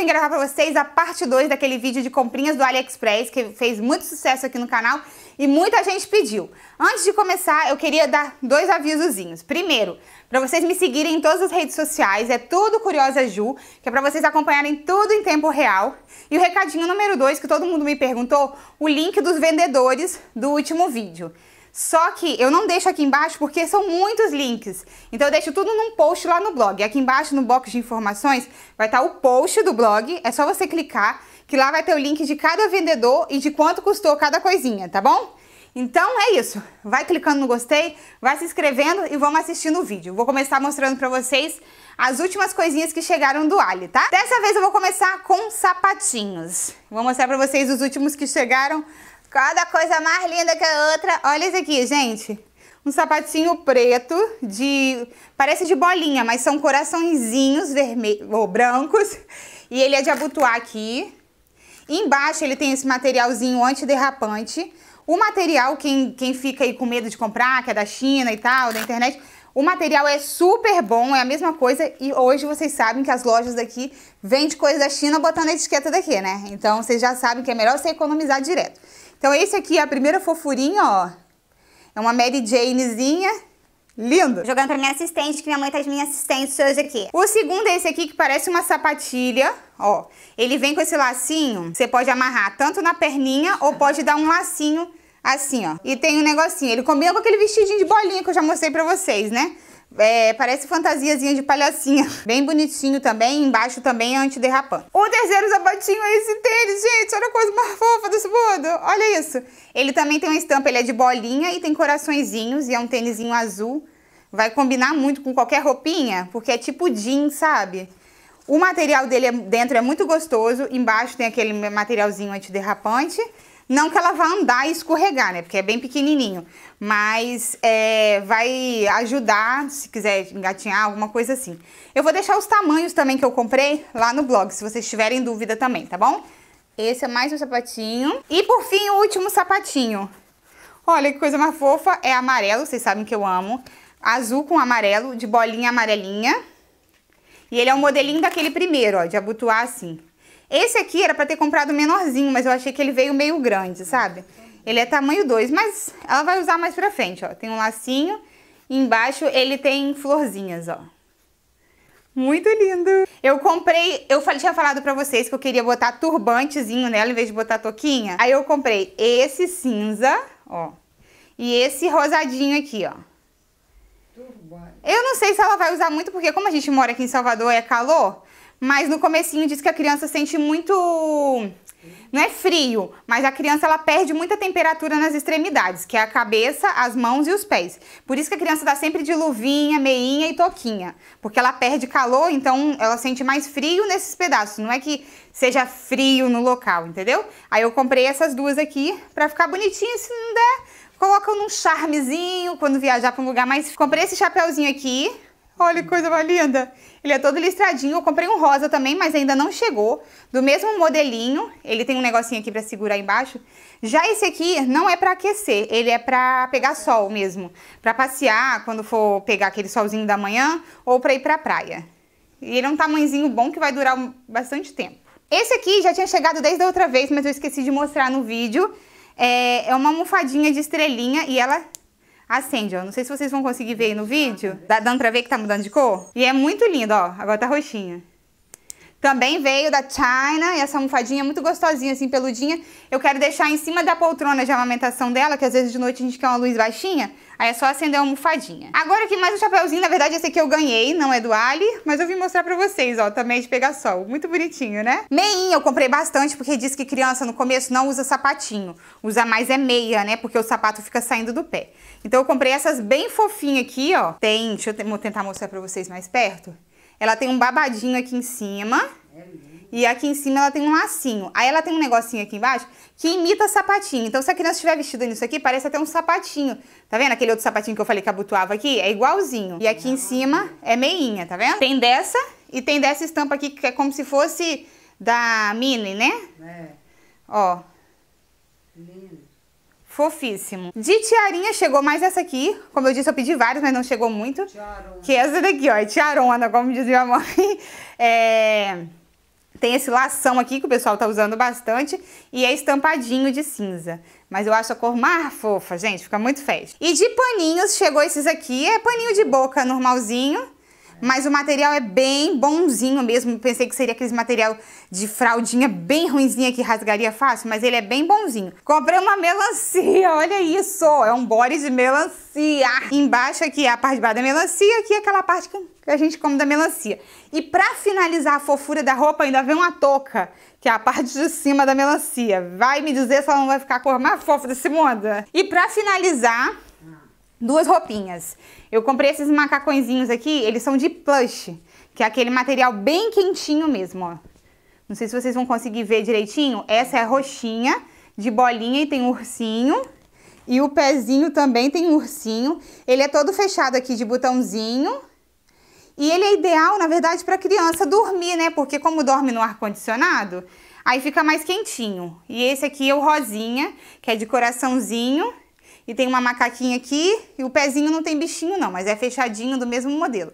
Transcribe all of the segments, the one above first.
vim gravar pra vocês a parte 2 daquele vídeo de comprinhas do AliExpress, que fez muito sucesso aqui no canal e muita gente pediu. Antes de começar, eu queria dar dois avisozinhos. Primeiro, para vocês me seguirem em todas as redes sociais, é tudo Curiosa Ju, que é para vocês acompanharem tudo em tempo real. E o recadinho número dois, que todo mundo me perguntou, o link dos vendedores do último vídeo. Só que eu não deixo aqui embaixo porque são muitos links. Então eu deixo tudo num post lá no blog. Aqui embaixo no box de informações vai estar tá o post do blog. É só você clicar que lá vai ter o link de cada vendedor e de quanto custou cada coisinha, tá bom? Então é isso. Vai clicando no gostei, vai se inscrevendo e vamos assistindo o vídeo. Vou começar mostrando para vocês as últimas coisinhas que chegaram do Ali, tá? Dessa vez eu vou começar com sapatinhos. Vou mostrar para vocês os últimos que chegaram Cada coisa mais linda que a outra. Olha isso aqui, gente. Um sapatinho preto de... Parece de bolinha, mas são coraçõezinhos vermelhos ou brancos. E ele é de abotoar aqui. embaixo ele tem esse materialzinho antiderrapante. O material, quem, quem fica aí com medo de comprar, que é da China e tal, da internet... O material é super bom, é a mesma coisa. E hoje vocês sabem que as lojas daqui vendem coisa da China botando a etiqueta daqui, né? Então vocês já sabem que é melhor você economizar direto. Então, esse aqui é a primeira fofurinha, ó. É uma Mary Janezinha. Lindo. Jogando pra minha assistente, que minha mãe tá de minha assistente hoje aqui. O segundo é esse aqui, que parece uma sapatilha, ó. Ele vem com esse lacinho, você pode amarrar tanto na perninha, ou pode dar um lacinho assim, ó. E tem um negocinho, ele combina com aquele vestidinho de bolinha que eu já mostrei pra vocês, né? É, parece fantasiazinha de palhacinha. Bem bonitinho também, embaixo também é antiderrapante. O terceiro sapatinho é esse tênis, gente. Olha a coisa mais fofa desse mundo. Olha isso. Ele também tem uma estampa, ele é de bolinha e tem coraçõezinhos e é um tênisinho azul. Vai combinar muito com qualquer roupinha, porque é tipo jeans, sabe? O material dele é, dentro é muito gostoso, embaixo tem aquele materialzinho antiderrapante. Não que ela vá andar e escorregar, né? Porque é bem pequenininho. Mas é, vai ajudar, se quiser engatinhar, alguma coisa assim. Eu vou deixar os tamanhos também que eu comprei lá no blog, se vocês tiverem dúvida também, tá bom? Esse é mais um sapatinho. E por fim, o último sapatinho. Olha que coisa mais fofa. É amarelo, vocês sabem que eu amo. Azul com amarelo, de bolinha amarelinha. E ele é um modelinho daquele primeiro, ó, de abotoar assim. Esse aqui era para ter comprado menorzinho, mas eu achei que ele veio meio grande, sabe? Ele é tamanho 2, mas ela vai usar mais pra frente, ó. Tem um lacinho e embaixo ele tem florzinhas, ó. Muito lindo! Eu comprei, eu tinha falado pra vocês que eu queria botar turbantezinho nela em vez de botar toquinha. Aí eu comprei esse cinza, ó, e esse rosadinho aqui, ó. Eu não sei se ela vai usar muito, porque como a gente mora aqui em Salvador é calor, mas no comecinho diz que a criança sente muito não é frio, mas a criança ela perde muita temperatura nas extremidades, que é a cabeça, as mãos e os pés. Por isso que a criança dá sempre de luvinha, meinha e toquinha, porque ela perde calor, então ela sente mais frio nesses pedaços. Não é que seja frio no local, entendeu? Aí eu comprei essas duas aqui para ficar bonitinho, se não der, coloca num charmezinho quando viajar para um lugar mais. Comprei esse chapéuzinho aqui, Olha que coisa mais linda. Ele é todo listradinho. Eu comprei um rosa também, mas ainda não chegou. Do mesmo modelinho. Ele tem um negocinho aqui pra segurar embaixo. Já esse aqui não é pra aquecer. Ele é pra pegar sol mesmo. Pra passear, quando for pegar aquele solzinho da manhã. Ou pra ir pra praia. E ele é um tamanhozinho bom que vai durar bastante tempo. Esse aqui já tinha chegado desde a outra vez, mas eu esqueci de mostrar no vídeo. É, é uma almofadinha de estrelinha e ela acende, ó. Não sei se vocês vão conseguir ver aí no vídeo. Dá, dando pra ver que tá mudando de cor? E é muito lindo, ó. Agora tá roxinha. Também veio da China, essa almofadinha é muito gostosinha, assim, peludinha. Eu quero deixar em cima da poltrona de amamentação dela, que às vezes de noite a gente quer uma luz baixinha. Aí é só acender a almofadinha. Agora aqui mais um chapéuzinho, na verdade esse aqui eu ganhei, não é do Ali, mas eu vim mostrar pra vocês, ó, também é de pegar sol. Muito bonitinho, né? Meinha eu comprei bastante, porque diz que criança no começo não usa sapatinho. Usa mais é meia, né, porque o sapato fica saindo do pé. Então eu comprei essas bem fofinhas aqui, ó. Tem, deixa eu tentar mostrar pra vocês mais perto. Ela tem um babadinho aqui em cima. É e aqui em cima ela tem um lacinho. Aí ela tem um negocinho aqui embaixo que imita sapatinho. Então, se a criança estiver vestida nisso aqui, parece até um sapatinho. Tá vendo aquele outro sapatinho que eu falei que abotoava aqui? É igualzinho. E aqui em cima é meinha, tá vendo? Tem dessa e tem dessa estampa aqui que é como se fosse da Mini, né? É. Ó. Lindo. Fofíssimo. De tiarinha chegou mais essa aqui. Como eu disse, eu pedi vários, mas não chegou muito. Tiarona. Que é essa daqui, ó. É tiarona, como diz minha mãe. É... Tem esse lação aqui que o pessoal tá usando bastante e é estampadinho de cinza. Mas eu acho a cor mais fofa, gente, fica muito festa. E de paninhos chegou esses aqui, é paninho de boca normalzinho mas o material é bem bonzinho mesmo. Pensei que seria aquele material de fraldinha bem ruinzinha que rasgaria fácil, mas ele é bem bonzinho. Comprei uma melancia, olha isso! É um body de melancia. Embaixo aqui é a parte de baixo da melancia, aqui é aquela parte que a gente come da melancia. E pra finalizar a fofura da roupa, ainda vem uma touca, que é a parte de cima da melancia. Vai me dizer se ela não vai ficar a cor mais fofa desse mundo? E pra finalizar, duas roupinhas. Eu comprei esses macacõezinhos aqui, eles são de plush, que é aquele material bem quentinho mesmo, ó. Não sei se vocês vão conseguir ver direitinho. Essa é roxinha, de bolinha e tem um ursinho. E o pezinho também tem um ursinho. Ele é todo fechado aqui de botãozinho. E ele é ideal, na verdade, para criança dormir, né? Porque como dorme no ar-condicionado, aí fica mais quentinho. E esse aqui é o rosinha, que é de coraçãozinho. E tem uma macaquinha aqui e o pezinho não tem bichinho não, mas é fechadinho do mesmo modelo.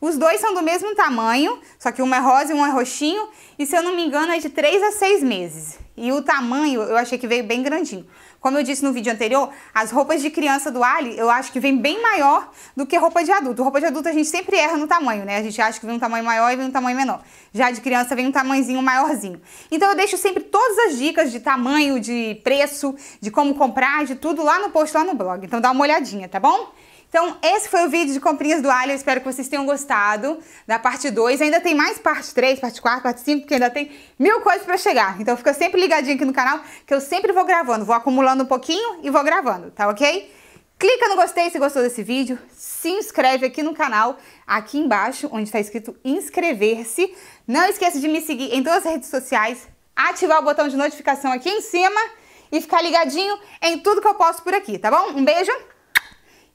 Os dois são do mesmo tamanho, só que um é rosa e um é roxinho, e se eu não me engano é de 3 a 6 meses. E o tamanho eu achei que veio bem grandinho. Como eu disse no vídeo anterior, as roupas de criança do Ali eu acho que vem bem maior do que roupa de adulto. Roupa de adulto a gente sempre erra no tamanho, né? A gente acha que vem um tamanho maior e vem um tamanho menor. Já de criança vem um tamanhozinho maiorzinho. Então eu deixo sempre todas as dicas de tamanho, de preço, de como comprar, de tudo lá no post, lá no blog. Então dá uma olhadinha, tá bom? Então, esse foi o vídeo de comprinhas do alho. Eu espero que vocês tenham gostado da parte 2. Ainda tem mais parte 3, parte 4, parte 5, porque ainda tem mil coisas para chegar. Então, fica sempre ligadinho aqui no canal, que eu sempre vou gravando. Vou acumulando um pouquinho e vou gravando, tá ok? Clica no gostei se gostou desse vídeo, se inscreve aqui no canal, aqui embaixo, onde está escrito inscrever-se. Não esqueça de me seguir em todas as redes sociais, ativar o botão de notificação aqui em cima e ficar ligadinho em tudo que eu posto por aqui, tá bom? Um beijo!